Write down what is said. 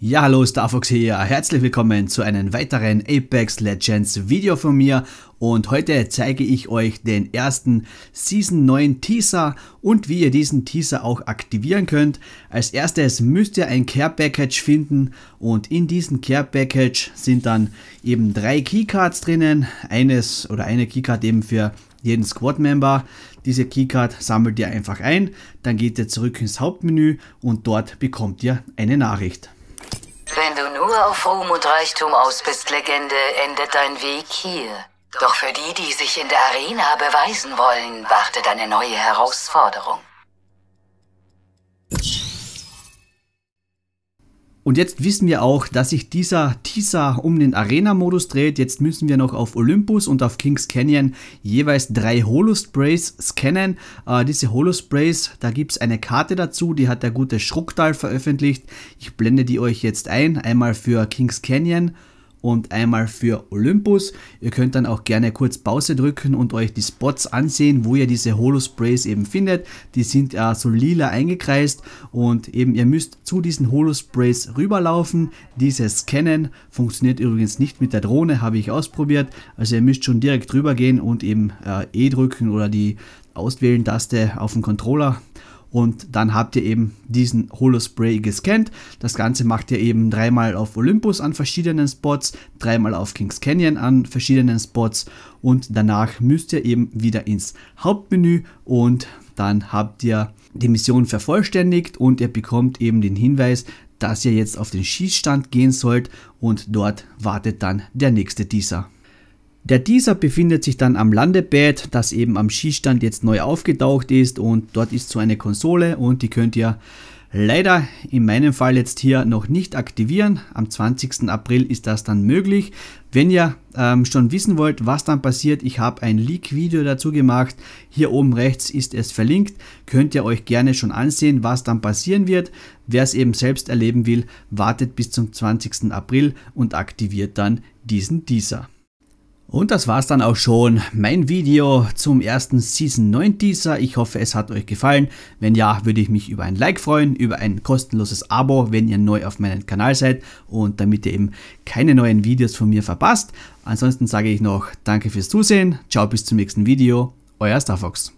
Ja, hallo Starfox hier, herzlich willkommen zu einem weiteren Apex Legends Video von mir und heute zeige ich euch den ersten Season 9 Teaser und wie ihr diesen Teaser auch aktivieren könnt. Als erstes müsst ihr ein Care Package finden und in diesem Care Package sind dann eben drei Keycards drinnen, eines oder eine Keycard eben für jeden Squad-Member. Diese Keycard sammelt ihr einfach ein, dann geht ihr zurück ins Hauptmenü und dort bekommt ihr eine Nachricht du nur auf Ruhm und Reichtum aus bist, Legende, endet dein Weg hier. Doch für die, die sich in der Arena beweisen wollen, wartet eine neue Herausforderung. Und jetzt wissen wir auch, dass sich dieser Teaser um den Arena-Modus dreht. Jetzt müssen wir noch auf Olympus und auf Kings Canyon jeweils drei Holosprays scannen. Äh, diese Holosprays, da gibt es eine Karte dazu, die hat der gute Schrucktal veröffentlicht. Ich blende die euch jetzt ein, einmal für Kings Canyon und einmal für Olympus. Ihr könnt dann auch gerne kurz Pause drücken und euch die Spots ansehen, wo ihr diese Holosprays eben findet. Die sind ja äh, so lila eingekreist und eben ihr müsst zu diesen Holosprays rüberlaufen, diese scannen. Funktioniert übrigens nicht mit der Drohne, habe ich ausprobiert. Also ihr müsst schon direkt rübergehen und eben äh, E drücken oder die Auswählen-Taste auf dem Controller und dann habt ihr eben diesen Holospray gescannt. Das Ganze macht ihr eben dreimal auf Olympus an verschiedenen Spots, dreimal auf Kings Canyon an verschiedenen Spots und danach müsst ihr eben wieder ins Hauptmenü und dann habt ihr die Mission vervollständigt und ihr bekommt eben den Hinweis, dass ihr jetzt auf den Schießstand gehen sollt und dort wartet dann der nächste Teaser. Der Dieser befindet sich dann am Landebett, das eben am Schießstand jetzt neu aufgetaucht ist und dort ist so eine Konsole und die könnt ihr leider in meinem Fall jetzt hier noch nicht aktivieren. Am 20. April ist das dann möglich. Wenn ihr ähm, schon wissen wollt, was dann passiert, ich habe ein Leak-Video dazu gemacht. Hier oben rechts ist es verlinkt. Könnt ihr euch gerne schon ansehen, was dann passieren wird. Wer es eben selbst erleben will, wartet bis zum 20. April und aktiviert dann diesen Deezer. Und das war's dann auch schon. Mein Video zum ersten Season 9 Teaser. Ich hoffe, es hat euch gefallen. Wenn ja, würde ich mich über ein Like freuen, über ein kostenloses Abo, wenn ihr neu auf meinem Kanal seid und damit ihr eben keine neuen Videos von mir verpasst. Ansonsten sage ich noch Danke fürs Zusehen. Ciao, bis zum nächsten Video. Euer Starfox.